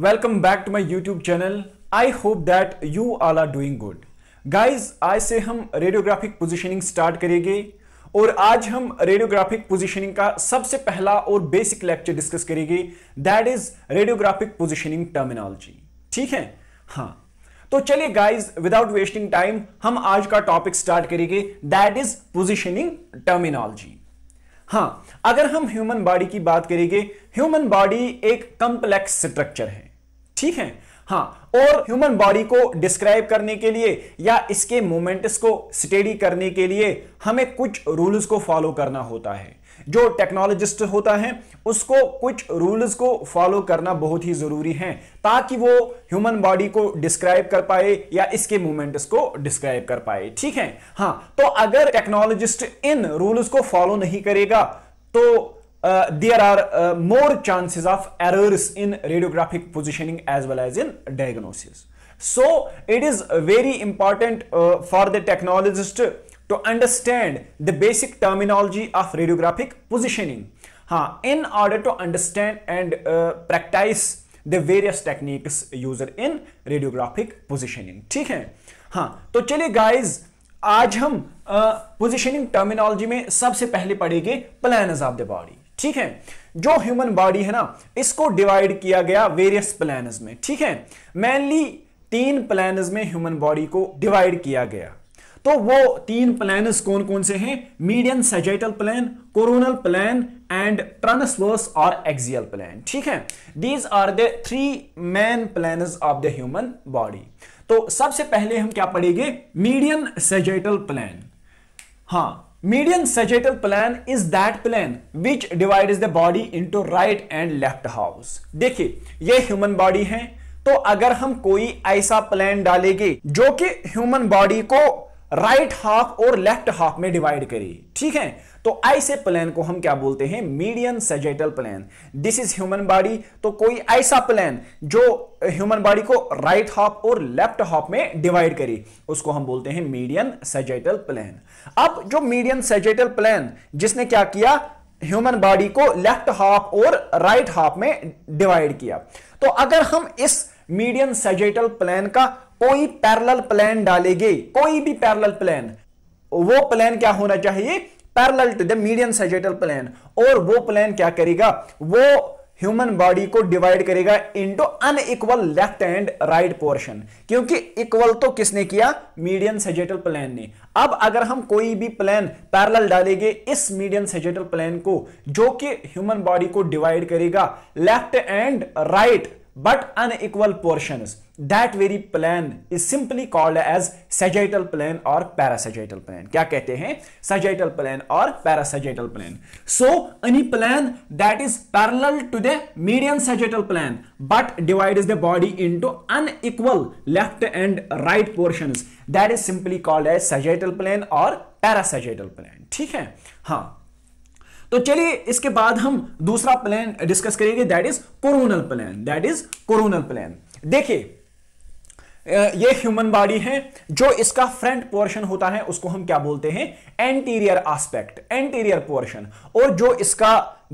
Welcome back to my YouTube channel I hope that you all are doing good guys आज से हम radiographic positioning start करेंगे और आज हम रेडियोग्राफिक पोजिशनिंग का सबसे पहला और बेसिक लेक्चर डिस्कस करेंगे that is radiographic positioning terminology ठीक है हाँ तो चलिए गाइज विदाउट वेस्टिंग टाइम हम आज का टॉपिक स्टार्ट करेंगे दैट इज पोजिशनिंग टर्मिनोलॉजी हाँ अगर हम ह्यूमन बॉडी की बात करेंगे ह्यूमन बॉडी एक कंप्लेक्स स्ट्रक्चर है ठीक है हाँ और ह्यूमन बॉडी को डिस्क्राइब करने के लिए या इसके मोमेंट्स को स्टडी करने के लिए हमें कुछ रूल्स को फॉलो करना होता है जो टेक्नोलॉजिस्ट होता है उसको कुछ रूल्स को फॉलो करना बहुत ही ज़रूरी है ताकि वो ह्यूमन बॉडी को डिस्क्राइब कर पाए या इसके मूवमेंट्स को डिस्क्राइब कर पाए ठीक है हाँ तो अगर टेक्नोलॉजिस्ट इन रूल्स को फॉलो नहीं करेगा तो uh, there are uh, more chances of errors in radiographic positioning as well as in diagnosis. So it is very important uh, for the technologist to understand the basic terminology of radiographic positioning. ha Huh, in order to understand and uh, practice the various techniques used in radiographic positioning. ठीक है हाँ to chaliye guys आज हम positioning uh, terminology में सबसे पहले पढ़ेंगे प्लानस of the body ठीक है जो ह्यूमन बॉडी है ना इसको डिवाइड किया गया वेरियस प्लान में ठीक है मेनली तीन प्लान में ह्यूमन बॉडी को डिवाइड किया गया तो वो तीन प्लान कौन कौन से हैं median sagittal plane coronal plane and transverse और एक्सियल प्लान ठीक है these are the three main plane of the human body तो सबसे पहले हम क्या पढ़ेंगे मीडियन सेजेटल प्लान हाँ medium sagittal plane is that plane which divides the body into right and left halves देखिए ये ह्यूमन बॉडी है तो अगर हम कोई ऐसा प्लान डालेंगे जो कि ह्यूमन बॉडी को राइट हाफ और लेफ्ट हाफ में डिवाइड करे ठीक है तो ऐसे प्लेन को हम क्या बोलते हैं median sagittal plane this is human body तो कोई ऐसा प्लेन जो ह्यूमन बॉडी को राइट हाफ और लेफ्ट हाफ में डिवाइड करे उसको हम बोलते हैं मीडियन सेजेटल प्लेन अब जो मीडियन सेजेटल प्लेन जिसने क्या किया ह्यूमन बॉडी को लेफ्ट हाफ और राइट right हाफ में डिवाइड किया तो अगर हम इस मीडियन सेजेटल प्लेन का कोई पैरेलल प्लेन डालेंगे कोई भी पैरेलल प्लेन वो प्लेन क्या होना चाहिए parallel to the medium sagittal plane और वो प्लान क्या करेगा वो ह्यूमन बॉडी को डिवाइड करेगा into unequal left and right portion क्योंकि इक्वल तो किसने किया मीडियम सजेटल प्लान ने अब अगर हम कोई भी प्लान पैरेलल डालेंगे इस मीडियम सजेटल प्लान को जो कि ह्यूमन बॉडी को डिवाइड करेगा left and right but unequal portions that very plane is simply called as sagittal plane और पैरासजाइटल प्लान क्या कहते हैं सजाइटल प्लान और parasagittal plane so any plane that is parallel to the medium sagittal plane but divides the body into unequal left and right portion that is simply called as sagittal plane और parasagittal plan ठीक है हाँ तो चलिए इसके बाद हम दूसरा प्लान डिस्कस करेंगे that is coronal plane that is coronal plane देखिए ये ह्यूमन बॉडी है जो इसका फ्रंट पोर्शन होता है उसको हम क्या बोलते हैं एंटीरियर आस्पेक्ट एंटीरियर पोर्शन और जो इसका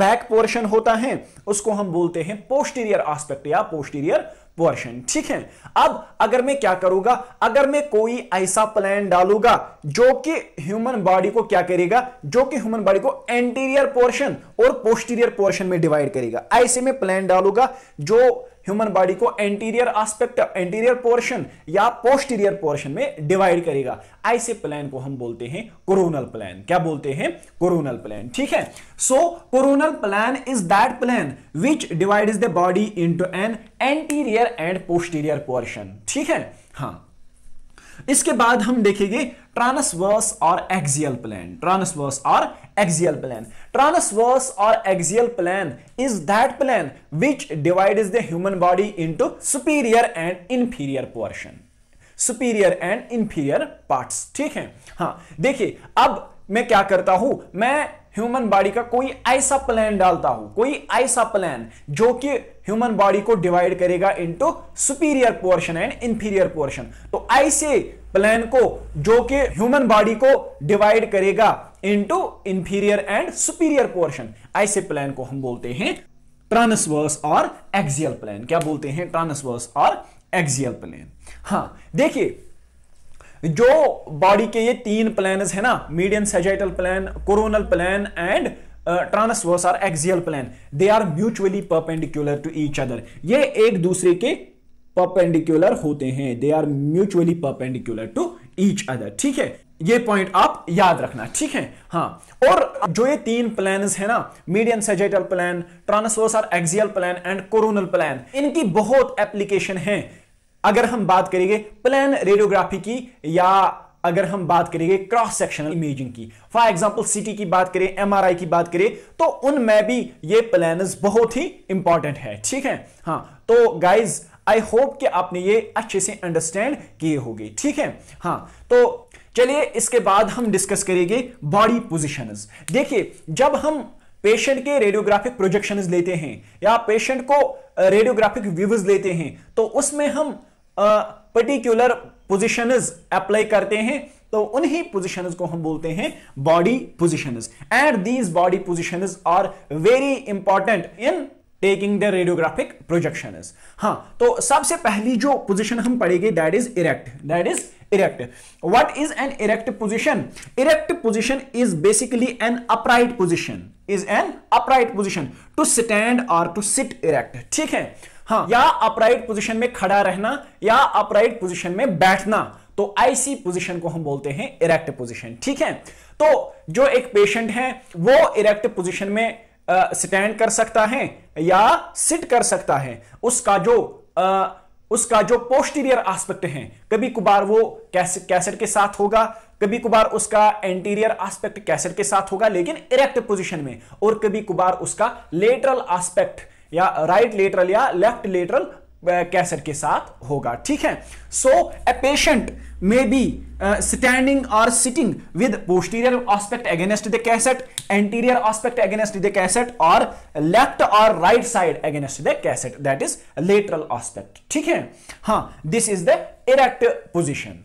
बैक पोर्शन होता है उसको हम बोलते हैं पोस्टीरियर आस्पेक्ट या पोस्टीरियर पोर्शन ठीक है अब अगर मैं क्या करूंगा अगर मैं कोई ऐसा प्लान डालूंगा जो कि ह्यूमन बॉडी को क्या करेगा जो कि ह्यूमन बॉडी को एंटीरियर पोर्शन और पोस्टीरियर पोर्शन में डिवाइड करेगा ऐसे में प्लान डालूंगा जो ह्यूमन बॉडी को एंटीरियर एस्पेक्ट एंटीरियर पोर्शन या पोस्टीरियर पोर्शन में डिवाइड करेगा ऐसे प्लान को हम बोलते हैं कोरोनल प्लान क्या बोलते हैं कोरोनल प्लान ठीक है so coronal plane is that plane which divides the body into an anterior and posterior portion ठीक है हाँ इसके बाद हम देखेंगे ट्रांसवर्स और एक्सियल प्लान ट्रांसवर्स और एक्सियल प्लान ट्रांसवर्स और axial plane is that plane which divides the human body into superior and inferior portion superior and inferior parts ठीक है हाँ देखिए अब मैं क्या करता हूं मैं ह्यूमन बॉडी का कोई ऐसा प्लान डालता हूं कोई ऐसा प्लान जो कि ह्यूमन बॉडी को डिवाइड करेगा into superior portion and inferior portion तो ऐसे प्लान को जो कि ह्यूमन बॉडी को डिवाइड करेगा into inferior and superior portion ऐसे प्लान को हम बोलते हैं ट्रांसवर्स और एक्सियल प्लान क्या बोलते हैं ट्रांसवर्स और एक्सियल प्लेन हाँ देखिए जो बॉडी के ये तीन प्लान है ना median sagittal plane coronal plane and transverse or axial plane they are mutually perpendicular to each other ये एक दूसरे के परपेंडिकुलर होते हैं they are mutually perpendicular to each other ठीक है ये पॉइंट आप याद रखना ठीक है हाँ और जो ये तीन प्लान है ना medium sagittal plane transverse or axial plane and coronal plane इनकी बहुत एप्लीकेशन है अगर हम बात करेंगे प्लान रेडियोग्राफी की या अगर हम बात करेंगे क्रॉस सेक्शनल इमेजिंग की फॉर एग्जाम्पल सिटी की बात करें एमआरआई की बात करें तो उनमें भी ये प्लान बहुत ही इंपॉर्टेंट है ठीक है हाँ तो गाइज आई होप कि आपने ये अच्छे से अंडरस्टैंड किए होंगे ठीक है हाँ तो चलिए इसके बाद हम डिस्कस करेंगे बॉडी पोजिशन देखिए जब हम पेशेंट के रेडियोग्राफिक प्रोजेक्शन लेते हैं या पेशेंट को रेडियोग्राफिक uh, व्यूज लेते हैं तो उसमें हम पर्टिकुलर पोजिशन अप्लाई करते हैं तो उन्हीं पोजिशन को हम बोलते हैं body position and these body position are very important in taking the radiographic projection हाँ तो सबसे पहली जो पोजिशन हम पढ़ेंगे that is erect that is erect what is an erect position erect position is basically an upright position is an upright position to stand और to sit erect ठीक है हाँ या अपराइट पोजीशन में खड़ा रहना या अपराइट पोजीशन में बैठना तो आईसी पोजीशन को हम बोलते हैं इरेक्ट पोजीशन ठीक है तो जो एक पेशेंट है वो इरेक्ट पोजीशन में स्टैंड कर सकता है या सिट कर सकता है उसका जो आ, उसका जो पोस्टीरियर एस्पेक्ट है कभी कुबार वो कैसे कैसेट के साथ होगा कभी कुबार उसका एंटीरियर एस्पेक्ट कैसेट के साथ होगा लेकिन इरेक्ट पोजीशन में और कभी कुबार उसका लेटरल एस्पेक्ट या राइट लेटरल या लेफ्ट लेटरल कैसर के साथ होगा ठीक है so a patient may be standing और sitting with posterior aspect against the cassette anterior aspect against the cassette और लेफ्ट और right side against the cassette that is lateral aspect ठीक है हाँ this is the erect position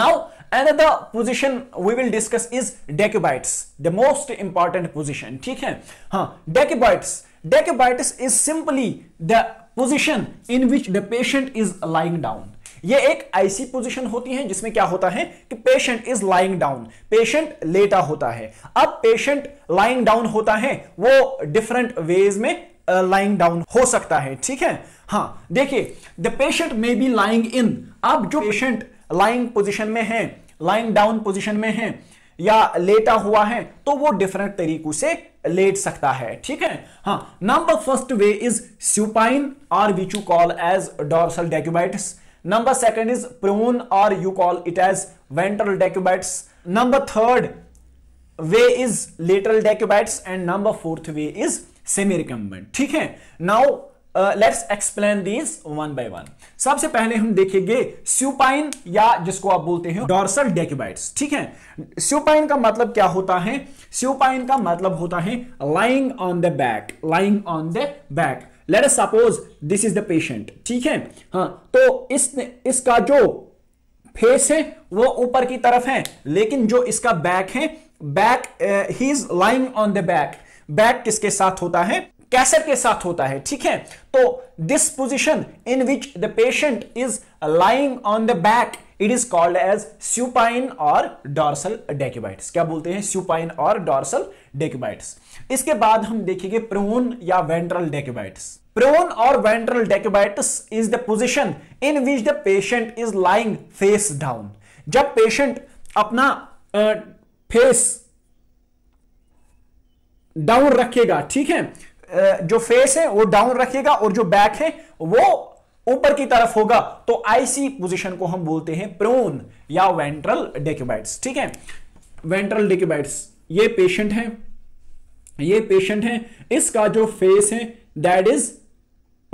now another position we will discuss is decubites the most important position ठीक है हाँ decubites decubitus is simply the position in which the patient is lying down ये एक ऐसी position होती है जिसमें क्या होता है कि patient is lying down patient लेटा होता है अब पेशेंट लाइंग डाउन होता है वो डिफरेंट वेज में लाइंग uh, डाउन हो सकता है ठीक है हाँ देखिए the patient may be lying in अब जो पेशेंट लाइंग पोजीशन में है लाइंग डाउन पोजीशन में है या लेटा हुआ है तो वो डिफरेंट तरीकों से लेट सकता है ठीक है हाँ number first way is supine or which you call as dorsal decubitus number second is prone or you call it as ventral decubitus number third way is lateral decubitus and number fourth way is semi recumbent ठीक है now let's explain these one by one सबसे पहले हम देखेंगे स्यूपाइन या जिसको आप बोलते हैं डॉर्सल डेक्यूबाइट्स ठीक है स्यूपाइन का मतलब क्या होता है स्यूपाइन का मतलब होता है lying on the back lying on the back let us suppose this is the patient ठीक है हाँ तो इस इसका जो फेस है वो ऊपर की तरफ है लेकिन जो इसका बैक है बैक ही is lying on the back back किसके साथ होता है कैसर के साथ होता है ठीक है तो this position in which the patient is lying on the back it is called as supine और डॉर्सल डेक्यूबाइट्स क्या बोलते हैं स्यूपाइन और डॉर्सल डेक्यूबाइट्स इसके बाद हम देखेंगे प्रोन या वेंट्रल डेक्यूबाइट्स प्रोन और ventral decubitus is the position in which the patient is lying face down जब पेशेंट अपना फेस uh, डाउन रखेगा ठीक है जो फेस है वो डाउन रखेगा और जो बैक है वो ऊपर की तरफ होगा तो आईसी पोजीशन को हम बोलते हैं प्रोन या वेंट्रल डेक्यूबाइट्स ठीक है वेंट्रल डेक्यूबाइट्स ये पेशेंट है ये पेशेंट है इसका जो फेस है that is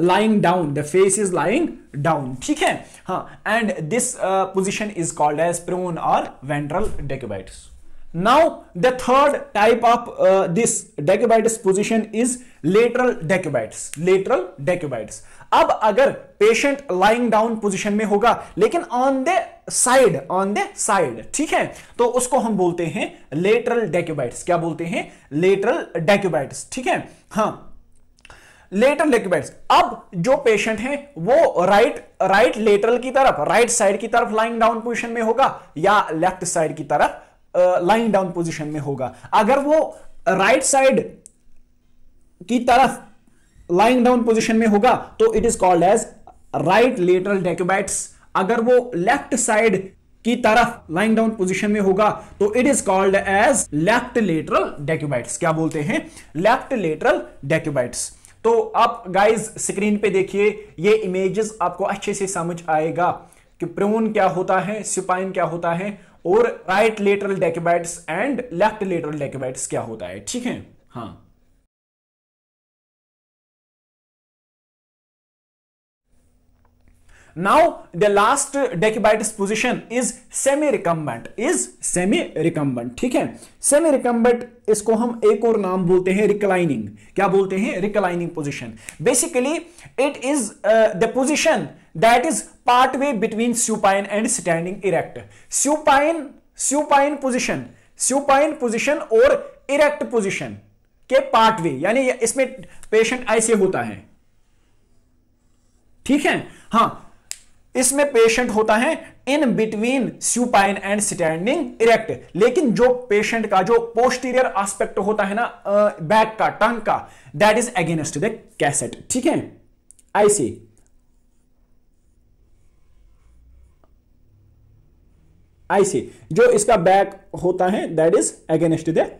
lying down the face is lying down ठीक है हाँ and this position is called as prone और ventral decubitus Now the third type of uh, this decubitus position is lateral decubitus Lateral decubitus अब अगर patient lying down position में होगा लेकिन on the side on the side ठीक है तो उसको हम बोलते हैं लेटरल डेक्यूबाइट्स क्या बोलते हैं लेटरल डेक्यूबाइट्स ठीक है हाँ लेटर डेक्यूबाइट्स अब जो पेशेंट है वो राइट राइट लेटरल की तरफ राइट साइड की तरफ लाइंग डाउन पोजीशन में होगा या लेफ्ट साइड की तरफ लाइन डाउन पोजीशन में होगा अगर वो राइट right साइड की तरफ लाइंग डाउन पोजीशन में होगा तो it is called as right lateral decubitus अगर वो लेफ्ट साइड की तरफ लाइंग डाउन पोजीशन में होगा तो it is called as left lateral decubitus क्या बोलते हैं लेफ्ट लेटरल डेक्यूबाइट्स तो आप गाइस स्क्रीन पे देखिए ये इमेजेस आपको अच्छे से समझ आएगा कि प्रोन क्या होता है सिपाइन क्या होता है और right lateral decubitus and left lateral decubitus क्या होता है ठीक है हाँ now the last decubitus position is semi recumbent is semi recumbent ठीक है सेमी रिकम्बेंट इसको हम एक और नाम बोलते हैं रिक्लाइनिंग क्या बोलते हैं reclining position basically it is the position that is part way between supine and standing erect supine supine position supine position और इरेक्ट पोजिशन के पार्ट वे यानी इसमें पेशेंट ऐसे होता है ठीक है हाँ इसमें पेशेंट होता है in between supine and standing erect लेकिन जो पेशेंट का जो पोस्टीरियर एस्पेक्ट होता है ना बैक का टंग का that is against the cassette ठीक है आईसी आईसी जो इसका बैक होता है that is against the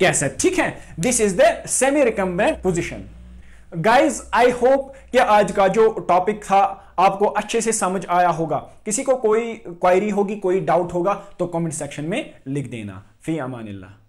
cassette ठीक है this is the semi recumbent position guys I hope कि आज का जो टॉपिक था आपको अच्छे से समझ आया होगा किसी को कोई क्वायरी होगी कोई डाउट होगा तो कमेंट सेक्शन में लिख देना फी अमान